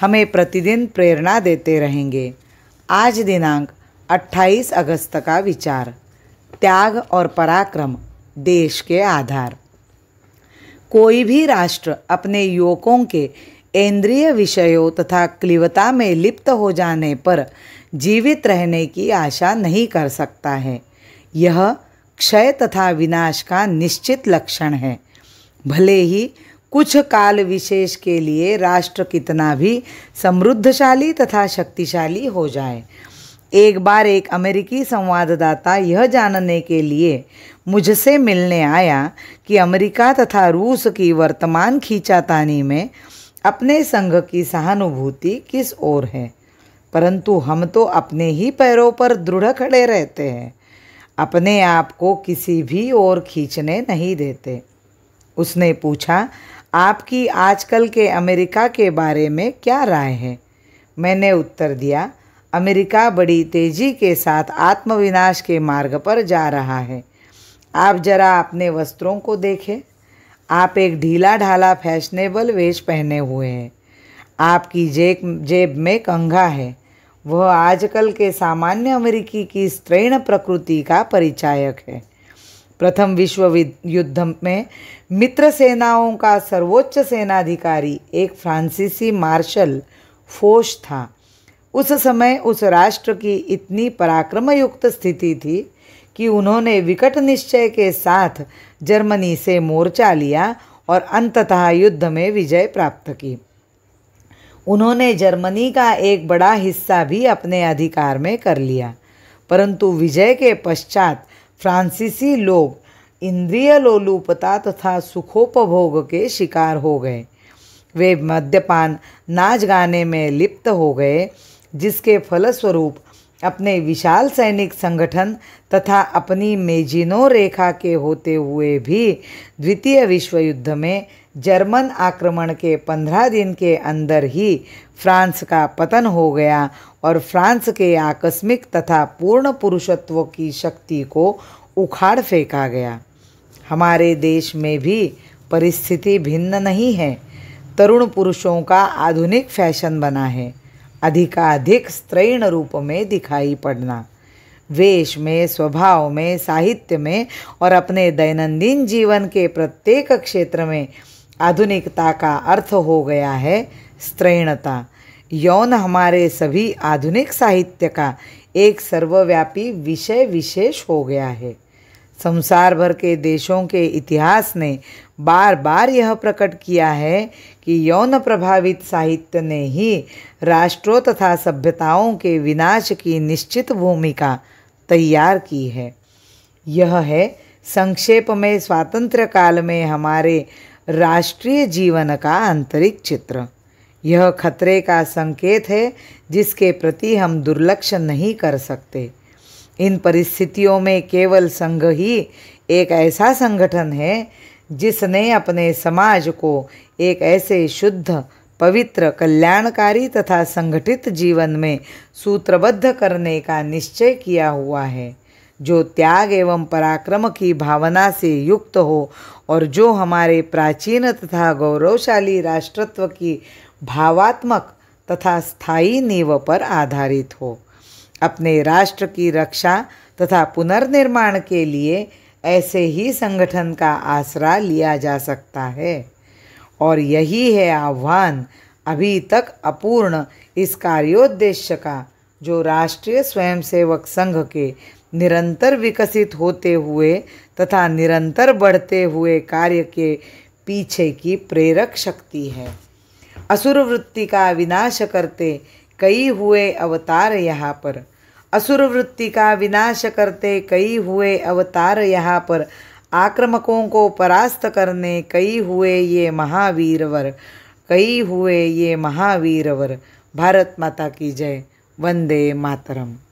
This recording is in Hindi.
हमें प्रतिदिन प्रेरणा देते रहेंगे आज दिनांक 28 अगस्त का विचार त्याग और पराक्रम देश के आधार कोई भी राष्ट्र अपने युवकों के इंद्रिय विषयों तथा क्लिवता में लिप्त हो जाने पर जीवित रहने की आशा नहीं कर सकता है यह क्षय तथा विनाश का निश्चित लक्षण है भले ही कुछ काल विशेष के लिए राष्ट्र कितना भी समृद्धशाली तथा शक्तिशाली हो जाए एक बार एक अमेरिकी संवाददाता यह जानने के लिए मुझसे मिलने आया कि अमेरिका तथा रूस की वर्तमान खींचातानी में अपने संघ की सहानुभूति किस ओर है परंतु हम तो अपने ही पैरों पर दृढ़ खड़े रहते हैं अपने आप को किसी भी ओर खींचने नहीं देते उसने पूछा आपकी आजकल के अमेरिका के बारे में क्या राय है मैंने उत्तर दिया अमेरिका बड़ी तेज़ी के साथ आत्मविनाश के मार्ग पर जा रहा है आप जरा अपने वस्त्रों को देखें आप एक ढीला ढाला फैशनेबल वेश पहने हुए हैं आपकी जेब जेब में कंघा है वह आजकल के सामान्य अमेरिकी की स्त्रीण प्रकृति का परिचायक है प्रथम विश्व युद्ध में मित्र सेनाओं का सर्वोच्च सेनाधिकारी एक फ्रांसीसी मार्शल फोश था उस समय उस राष्ट्र की इतनी पराक्रमयुक्त स्थिति थी कि उन्होंने विकट निश्चय के साथ जर्मनी से मोर्चा लिया और अंततः युद्ध में विजय प्राप्त की उन्होंने जर्मनी का एक बड़ा हिस्सा भी अपने अधिकार में कर लिया परंतु विजय के पश्चात फ्रांसीसी लोग इंद्रिय लोलुपता तथा सुखोपभोग के शिकार हो गए वे मद्यपान नाच गाने में लिप्त हो गए जिसके फलस्वरूप अपने विशाल सैनिक संगठन तथा अपनी मेजिनो रेखा के होते हुए भी द्वितीय विश्व युद्ध में जर्मन आक्रमण के पंद्रह दिन के अंदर ही फ्रांस का पतन हो गया और फ्रांस के आकस्मिक तथा पूर्ण पुरुषत्व की शक्ति को उखाड़ फेंका गया हमारे देश में भी परिस्थिति भिन्न नहीं है तरुण पुरुषों का आधुनिक फैशन बना है अधिकाधिक स्त्रीण रूप में दिखाई पड़ना वेश में स्वभाव में साहित्य में और अपने दैनंदिन जीवन के प्रत्येक क्षेत्र में आधुनिकता का अर्थ हो गया है स्त्रीणता यौन हमारे सभी आधुनिक साहित्य का एक सर्वव्यापी विषय विशेष हो गया है संसार भर के देशों के इतिहास ने बार बार यह प्रकट किया है कि यौन प्रभावित साहित्य ने ही राष्ट्रों तथा सभ्यताओं के विनाश की निश्चित भूमिका तैयार की है यह है संक्षेप में स्वातंत्र काल में हमारे राष्ट्रीय जीवन का आंतरिक चित्र यह खतरे का संकेत है जिसके प्रति हम दुर्लक्ष नहीं कर सकते इन परिस्थितियों में केवल संघ ही एक ऐसा संगठन है जिसने अपने समाज को एक ऐसे शुद्ध पवित्र कल्याणकारी तथा संगठित जीवन में सूत्रबद्ध करने का निश्चय किया हुआ है जो त्याग एवं पराक्रम की भावना से युक्त हो और जो हमारे प्राचीन तथा गौरवशाली राष्ट्रत्व की भावात्मक तथा स्थायी नींव पर आधारित हो अपने राष्ट्र की रक्षा तथा पुनर्निर्माण के लिए ऐसे ही संगठन का आसरा लिया जा सकता है और यही है आह्वान अभी तक अपूर्ण इस कार्योद्देश्य का जो राष्ट्रीय स्वयंसेवक संघ के निरंतर विकसित होते हुए तथा निरंतर बढ़ते हुए कार्य के पीछे की प्रेरक शक्ति है असुर वृत्ति का विनाश करते कई हुए अवतार यहाँ पर असुर वृत्ति का विनाश करते कई हुए अवतार यहाँ पर आक्रमकों को परास्त करने कई हुए ये महावीरवर कई हुए ये महावीरवर भारत माता की जय वंदे मातरम